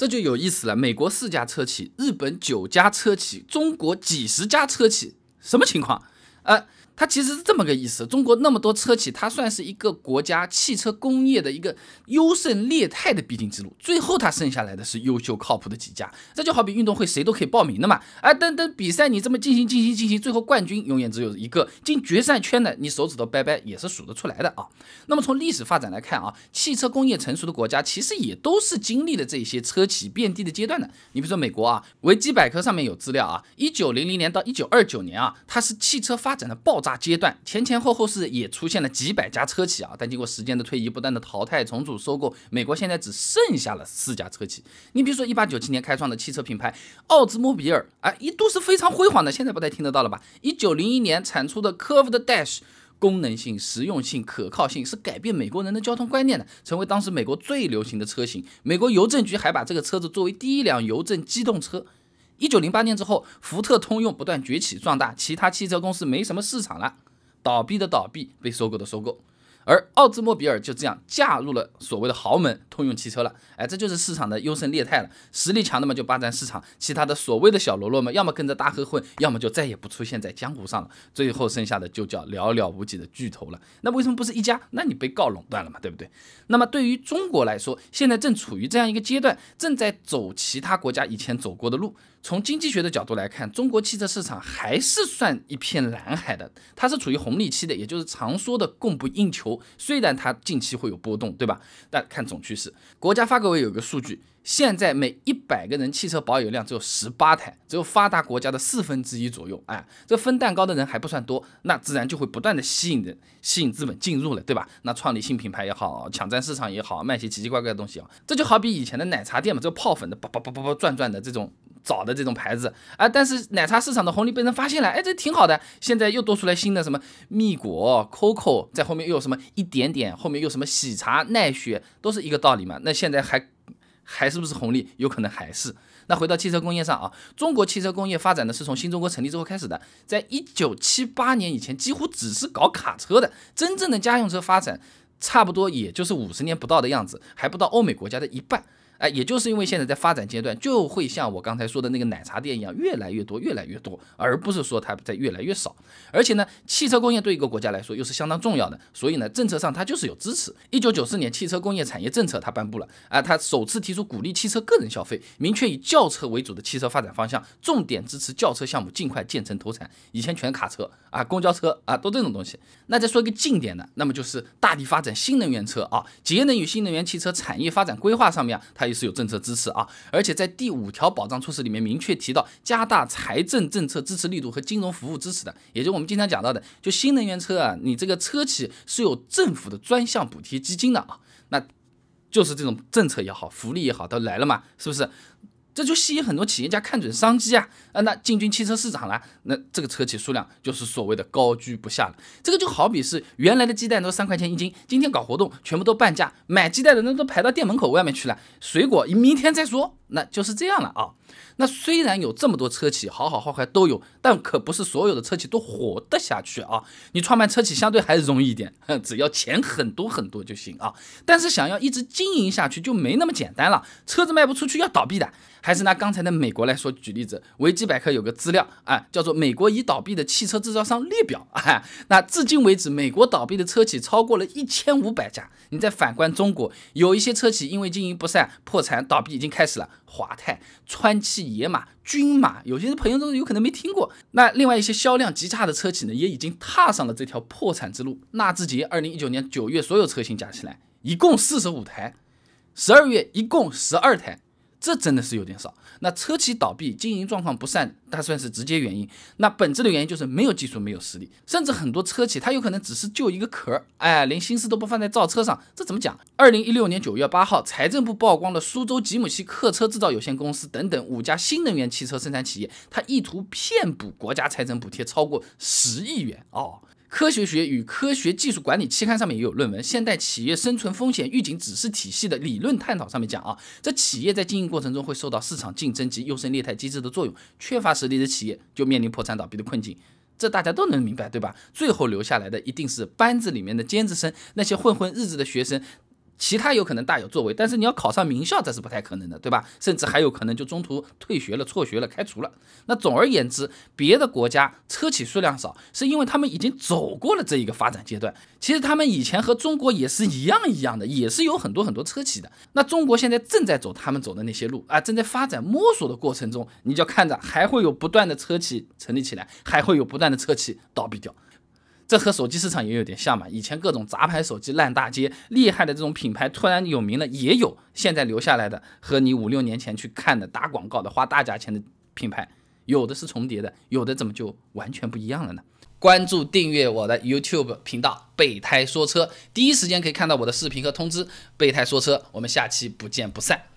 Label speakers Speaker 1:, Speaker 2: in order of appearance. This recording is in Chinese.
Speaker 1: 这就有意思了，美国四家车企，日本九家车企，中国几十家车企，什么情况？啊？它其实是这么个意思：中国那么多车企，它算是一个国家汽车工业的一个优胜劣汰的必经之路。最后，它剩下来的是优秀、靠谱的几家。这就好比运动会，谁都可以报名的嘛。哎，等等比赛，你这么进行、进行、进行，最后冠军永远只有一个。进决赛圈的，你手指头掰掰也是数得出来的啊。那么从历史发展来看啊，汽车工业成熟的国家其实也都是经历了这些车企遍地的阶段的。你比如说美国啊，维基百科上面有资料啊，一九零零年到一九二九年啊，它是汽车发展的爆炸。大阶段前前后后是也出现了几百家车企啊，但经过时间的推移，不断的淘汰、重组、收购，美国现在只剩下了四家车企。你比如说，一八九七年开创的汽车品牌奥兹莫比尔啊，一度是非常辉煌的，现在不太听得到了吧？一九零一年产出的 c v e 的 Dash，功能性、实用性、可靠性是改变美国人的交通观念的，成为当时美国最流行的车型。美国邮政局还把这个车子作为第一辆邮政机动车。一九零八年之后，福特、通用不断崛起壮大，其他汽车公司没什么市场了，倒闭的倒闭，被收购的收购，而奥兹莫比尔就这样嫁入了所谓的豪门通用汽车了。哎，这就是市场的优胜劣汰了，实力强的嘛就霸占市场，其他的所谓的小喽啰嘛，要么跟着大亨混，要么就再也不出现在江湖上了。最后剩下的就叫寥寥无几的巨头了。那为什么不是一家？那你被告垄断了嘛，对不对？那么对于中国来说，现在正处于这样一个阶段，正在走其他国家以前走过的路。从经济学的角度来看，中国汽车市场还是算一片蓝海的，它是处于红利期的，也就是常说的供不应求。虽然它近期会有波动，对吧？但看总趋势，国家发改委有个数据，现在每一百个人汽车保有量只有十八台，只有发达国家的四分之一左右。哎，这分蛋糕的人还不算多，那自然就会不断的吸引人，吸引资本进入了，对吧？那创立新品牌也好，抢占市场也好，卖些奇奇怪怪的东西啊，这就好比以前的奶茶店嘛，这个泡粉的，叭叭叭叭叭转转的这种。早的这种牌子啊，但是奶茶市场的红利被人发现了，哎，这挺好的。现在又多出来新的什么蜜果、Coco，在后面又有什么一点点，后面又什么喜茶、奈雪，都是一个道理嘛。那现在还还是不是红利？有可能还是。那回到汽车工业上啊，中国汽车工业发展呢是从新中国成立之后开始的，在一九七八年以前几乎只是搞卡车的，真正的家用车发展差不多也就是五十年不到的样子，还不到欧美国家的一半。哎，也就是因为现在在发展阶段，就会像我刚才说的那个奶茶店一样，越来越多，越来越多，而不是说它在越来越少。而且呢，汽车工业对一个国家来说又是相当重要的，所以呢，政策上它就是有支持。一九九四年，汽车工业产业政策它颁布了啊，它首次提出鼓励汽车个人消费，明确以轿车为主的汽车发展方向，重点支持轿车项目尽快建成投产。以前全卡车啊、公交车啊都这种东西。那再说一个近点的，那么就是大力发展新能源车啊，《节能与新能源汽车产业发展规划》上面它。是有政策支持啊，而且在第五条保障措施里面明确提到加大财政政策支持力度和金融服务支持的，也就我们经常讲到的，就新能源车啊，你这个车企是有政府的专项补贴基金的啊，那就是这种政策也好，福利也好，都来了嘛，是不是？这就吸引很多企业家看准商机啊，啊，那进军汽车市场了，那这个车企数量就是所谓的高居不下了。这个就好比是原来的鸡蛋都三块钱一斤，今天搞活动全部都半价，买鸡蛋的那都排到店门口外面去了。水果明天再说，那就是这样了啊。那虽然有这么多车企，好好坏坏都有，但可不是所有的车企都活得下去啊。你创办车企相对还容易一点，只要钱很多很多就行啊。但是想要一直经营下去就没那么简单了，车子卖不出去要倒闭的。还是拿刚才的美国来说举例子，维基百科有个资料啊，叫做《美国已倒闭的汽车制造商列表》啊。那至今为止，美国倒闭的车企超过了一千五百家。你再反观中国，有一些车企因为经营不善破产倒闭，已经开始了。华泰、川汽、野马、骏马，有些朋友都有可能没听过。那另外一些销量极差的车企呢，也已经踏上了这条破产之路。纳智捷二零一九年九月所有车型加起来一共四十五台，十二月一共十二台。这真的是有点少。那车企倒闭、经营状况不善，它算是直接原因。那本质的原因就是没有技术、没有实力，甚至很多车企它有可能只是就一个壳，哎，连心思都不放在造车上。这怎么讲？二零一六年九月八号，财政部曝光了苏州吉姆西客车制造有限公司等等五家新能源汽车生产企业，它意图骗补国家财政补贴超过十亿元哦。科学学与科学技术管理期刊上面也有论文，《现代企业生存风险预警指示体系的理论探讨》上面讲啊，这企业在经营过程中会受到市场竞争及优胜劣汰机制的作用，缺乏实力的企业就面临破产倒闭的困境，这大家都能明白对吧？最后留下来的一定是班子里面的尖子生，那些混混日子的学生。其他有可能大有作为，但是你要考上名校，这是不太可能的，对吧？甚至还有可能就中途退学了、辍学了、开除了。那总而言之，别的国家车企数量少，是因为他们已经走过了这一个发展阶段。其实他们以前和中国也是一样一样的，也是有很多很多车企的。那中国现在正在走他们走的那些路啊，正在发展摸索的过程中，你就看着还会有不断的车企成立起来，还会有不断的车企倒闭掉。这和手机市场也有点像嘛，以前各种杂牌手机烂大街，厉害的这种品牌突然有名了也有，现在留下来的和你五六年前去看的打广告的花大价钱的品牌，有的是重叠的，有的怎么就完全不一样了呢？关注订阅我的 YouTube 频道“备胎说车”，第一时间可以看到我的视频和通知。“备胎说车”，我们下期不见不散。